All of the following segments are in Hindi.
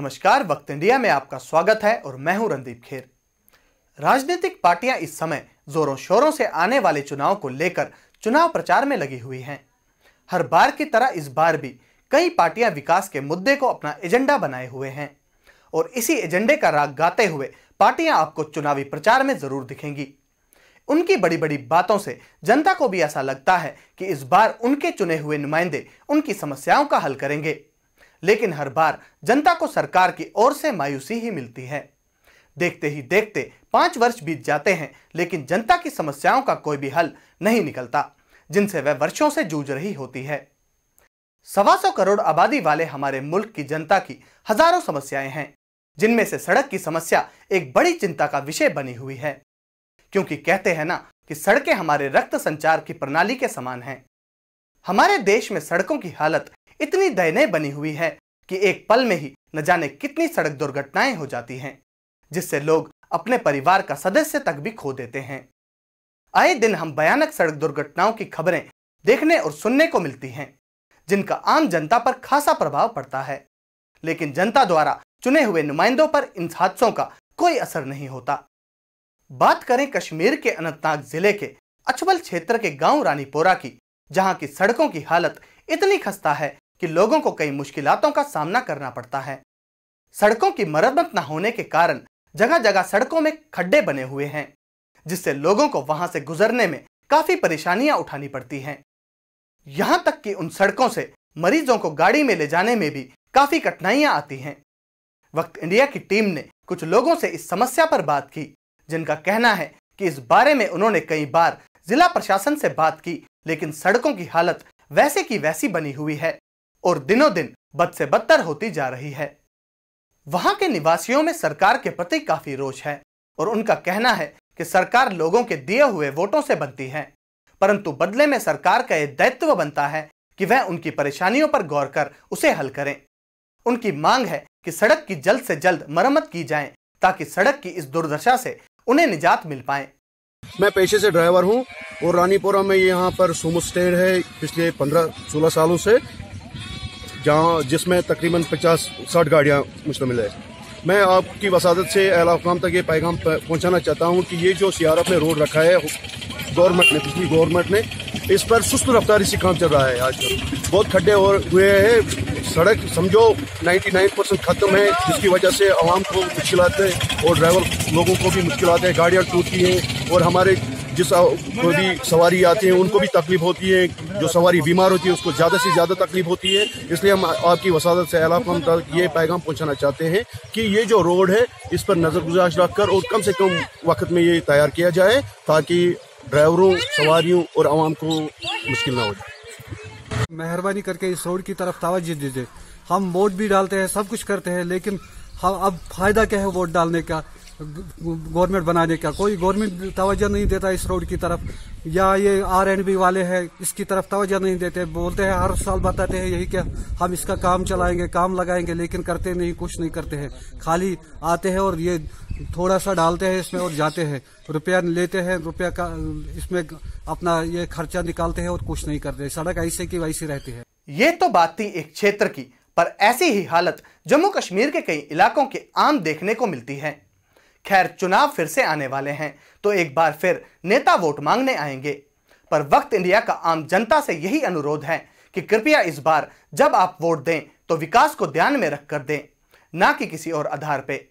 नमस्कार वक्त इंडिया में आपका स्वागत है और मैं हूं रणदीप खेर राजनीतिक पार्टियां इस समय जोरों शोरों से आने वाले चुनाव को लेकर चुनाव प्रचार में लगी हुई हैं हर बार की तरह इस बार भी कई पार्टियां विकास के मुद्दे को अपना एजेंडा बनाए हुए हैं और इसी एजेंडे का राग गाते हुए पार्टियां आपको चुनावी प्रचार में जरूर दिखेंगी उनकी बड़ी बड़ी बातों से जनता को भी ऐसा लगता है कि इस बार उनके चुने हुए नुमाइंदे उनकी समस्याओं का हल करेंगे लेकिन हर बार जनता को सरकार की ओर से मायूसी ही मिलती है देखते ही देखते पांच वर्ष बीत जाते हैं लेकिन जनता की समस्याओं का कोई भी हल नहीं निकलता जिनसे वह वर्षों से जूझ रही होती है सवा सौ करोड़ आबादी वाले हमारे मुल्क की जनता की हजारों समस्याएं हैं जिनमें से सड़क की समस्या एक बड़ी चिंता का विषय बनी हुई है क्योंकि कहते हैं ना कि सड़कें हमारे रक्त संचार की प्रणाली के समान हैं हमारे देश में सड़कों की हालत इतनी दयनीय बनी हुई है कि एक पल में ही न जाने कितनी सड़क दुर्घटनाएं हो जाती हैं जिससे लोग अपने परिवार का सदस्य तक भी खो देते हैं आए दिन हम भयानक सड़क दुर्घटनाओं की खबरें देखने और सुनने को मिलती हैं जिनका आम जनता पर खासा प्रभाव पड़ता है लेकिन जनता द्वारा चुने हुए नुमाइंदों पर इन हादसों का कोई असर नहीं होता बात करें कश्मीर के अनंतनाग जिले के अचबल क्षेत्र के गांव रानीपोरा की जहां की सड़कों की हालत इतनी खस्ता है कि लोगों को कई मुश्किलों का सामना करना पड़ता है सड़कों की मरम्मत न होने के कारण जगह जगह सड़कों में खड्डे बने हुए हैं जिससे लोगों को वहां से गुजरने में काफी परेशानियां उठानी पड़ती हैं यहां तक कि उन सड़कों से मरीजों को गाड़ी में ले जाने में भी काफी कठिनाइयां आती हैं वक्त इंडिया की टीम ने कुछ लोगों से इस समस्या पर बात की जिनका कहना है कि इस बारे में उन्होंने कई बार जिला प्रशासन से बात की लेकिन सड़कों की हालत वैसे की वैसी बनी हुई है और दिनों दिन बद से बदतर होती जा रही है वहां के निवासियों में सरकार के प्रति काफी रोष है और उनका कहना है कि सरकार लोगों के दिए हुए वोटों से बनती है परंतु बदले में सरकार का यह दायित्व बनता है कि वह उनकी परेशानियों पर गौर कर उसे हल करें उनकी मांग है कि सड़क की जल्द से जल्द मरम्मत की जाए ताकि सड़क की इस दुर्दशा से उन्हें निजात मिल पाए मैं पेशे से ड्राइवर हूं और रानीपुरा में यहाँ पर सोमो स्टैंड है पिछले पंद्रह सोलह सालों से जहाँ जिसमें तकरीबन पचास साठ गाड़ियाँ मुश्तमिल है मैं आपकी वसादत से अहलाकाम तक ये पैगाम पहुँचाना चाहता हूँ कि ये जो सियारत ने रोड रखा है गवर्नमेंट ने पिछली गवर्नमेंट ने इस पर सुस्त रफ्तारी से काम चल रहा है आज बहुत खड्डे हो हुए हैं सड़क समझो 99 परसेंट ख़त्म है जिसकी वजह से आवाम को मुश्किल है और ड्राइवर लोगों को भी मुश्किल है गाड़ियाँ टूटती हैं और हमारे जिस को भी सवारी आती है उनको भी तकलीफ होती है जो सवारी बीमार होती है उसको ज़्यादा से ज़्यादा तकलीफ होती है इसलिए हम आपकी वसादत से आलाकम तक ये पैगाम पहुँचाना चाहते हैं कि ये जो रोड है इस पर नज़र रख कर और कम से कम वक्त में ये तैयार किया जाए ताकि ड्राइवरों सवारियों और आवाम को मुश्किल ना हो जाए मेहरबानी करके इस रोड की तरफ तोज्जो दीजिए हम वोट भी डालते हैं सब कुछ करते हैं लेकिन हम अब फायदा क्या है वोट डालने का गवर्नमेंट बनाने का कोई गवर्नमेंट तोज्जो नहीं देता इस रोड की तरफ या ये आर एंड बी वाले हैं इसकी तरफ तोज्जो नहीं देते बोलते हैं हर साल बताते हैं यही कि हम इसका काम चलाएंगे काम लगाएंगे लेकिन करते नहीं कुछ नहीं करते हैं खाली आते हैं और ये थोड़ा सा डालते हैं इसमें और जाते हैं रुपया लेते हैं रुपया का इसमें अपना ये खर्चा निकालते हैं और कुछ नहीं करते सड़क ऐसे की वैसी रहती है ये तो बात थी एक क्षेत्र की पर ऐसी ही हालत जम्मू कश्मीर के कई इलाकों के आम देखने को मिलती है खैर चुनाव फिर से आने वाले हैं तो एक बार फिर नेता वोट मांगने आएंगे पर वक्त इंडिया का आम जनता से यही अनुरोध है कि कृपया इस बार जब आप वोट दें तो विकास को ध्यान में रखकर दें ना कि किसी और आधार पे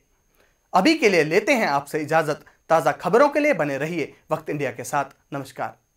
अभी के लिए लेते हैं आपसे इजाजत ताज़ा खबरों के लिए बने रहिए वक्त इंडिया के साथ नमस्कार